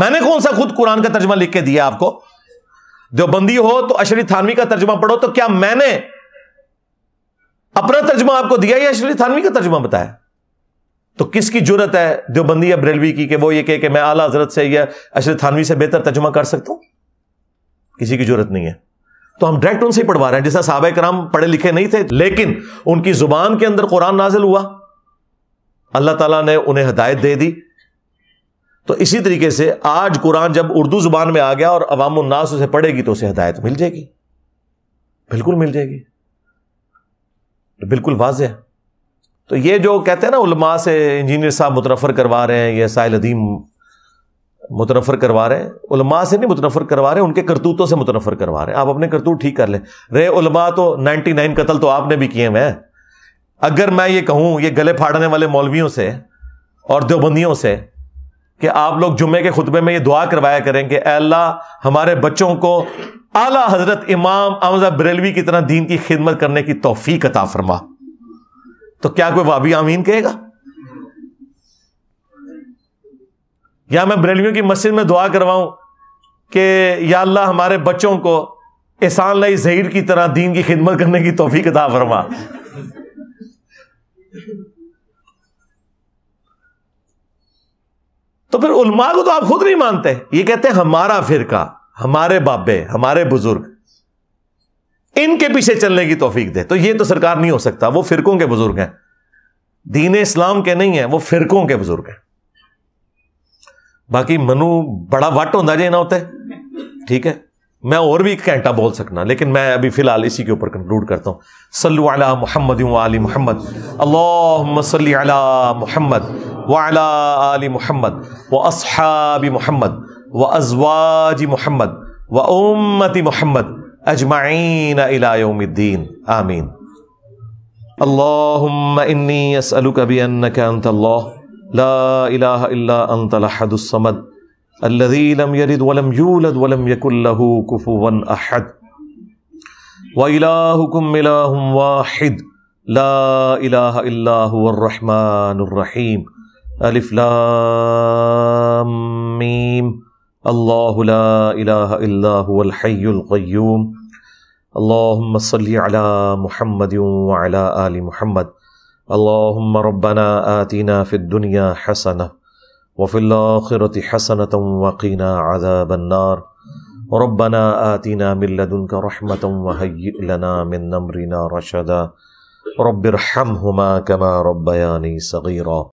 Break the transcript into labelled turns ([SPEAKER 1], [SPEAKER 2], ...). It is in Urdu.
[SPEAKER 1] میں نے کون سا خود قرآن کا ترجمہ لکھ کے دیا آپ کو دیوبندی ہو تو اشری تھانوی کا ترجمہ پڑھو تو کیا میں نے اپنا ترجمہ آپ کو دیا یا اشری تھانوی کا ترجمہ بتایا تو کس کی ضرورت ہے دیوبندی یا بریلوی کی کہ وہ یہ کہ میں اعلیٰ حضرت سے یا اشری تھانوی سے بہتر ترجمہ کر سکتا ہوں کسی کی ضرورت نہیں ہے تو ہم ڈائریکٹ ان سے ہی پڑھوا رہے ہیں جیسا صحابہ کرام پڑھے لکھے نہیں تھے لیکن ان کی زبان کے اندر قرآن نازل ہوا اللہ تعالیٰ نے انہیں ہدایت دے دی تو اسی طریقے سے آج قرآن جب اردو زبان میں آ گیا اور عوام الناس اسے پڑھے گی تو اسے ہدایت مل جائے گی بالکل مل جائے گی بالکل واضح تو یہ جو کہتے ہیں نا علماء سے انجینئر صاحب متنفر کروا رہے ہیں یا ساحل عدیم متنفر کروا رہے ہیں علماء سے نہیں متنفر کروا رہے ہیں ان کے کرتوتوں سے متنفر کروا رہے ہیں آپ اپنے کرتوت ٹھیک کر لیں رے علماء تو نائنٹی نائن قتل تو آپ نے بھی کیے میں اگر میں یہ کہوں یہ گلے پھاڑنے والے مولویوں سے اور دیوبندیوں سے کہ آپ لوگ جمعے کے خطبے میں یہ دعا کروایا کریں کہ اے اللہ ہمارے بچوں کو اعلی حضرت امام احمد بریلوی کی طرح دین کی خدمت کرنے کی توفیق عطا فرما تو کیا کوئی وابی آمین کہے گا یا میں بریلویوں کی مسجد میں دعا کرواؤں کہ یا اللہ ہمارے بچوں کو احسان لئی ظہیر کی طرح دین کی خدمت کرنے کی توفیق عطا فرما تو پھر علماء کو تو آپ خود نہیں مانتے یہ کہتے ہیں ہمارا فرقہ ہمارے بابے ہمارے بزرگ ان کے پیچھے چلنے کی توفیق دے تو یہ تو سرکار نہیں ہو سکتا وہ فرقوں کے بزرگ ہیں دین اسلام کے نہیں ہیں وہ فرقوں کے بزرگ ہیں باقی منو بڑا وٹ ہوتا جی نہ ہوتے ٹھیک ہے میں اور بھی گھنٹہ بول سکنا لیکن میں ابھی فی الحال اسی کے اوپر کنکلوڈ کرتا ہوں صلو علی محمد و علی محمد اللہم صلی علی محمد و علی علی محمد و اصحاب محمد و ازواج محمد و امت محمد اجمعین الى یوم الدین آمین اللہم انی اسألوک بینک انت اللہ لا الہ الا انت لحد السمد الذي لم يلد ولم يولد ولم يكن له كفوا أحد وإلهكم إله واحد لا إله إلا هو الرحمن الرحيم ألف لام ميم الله لا إله إلا هو الحي القيوم اللهم صل على محمد وعلى آل محمد اللهم ربنا آتنا في الدنيا حسنه وفي الآخرة حسنة وقنا عذاب النار ربنا آتنا من لدنك رحمة وهيئ لنا من أمرنا رشدا رب ارحمهما كما ربياني صغيرا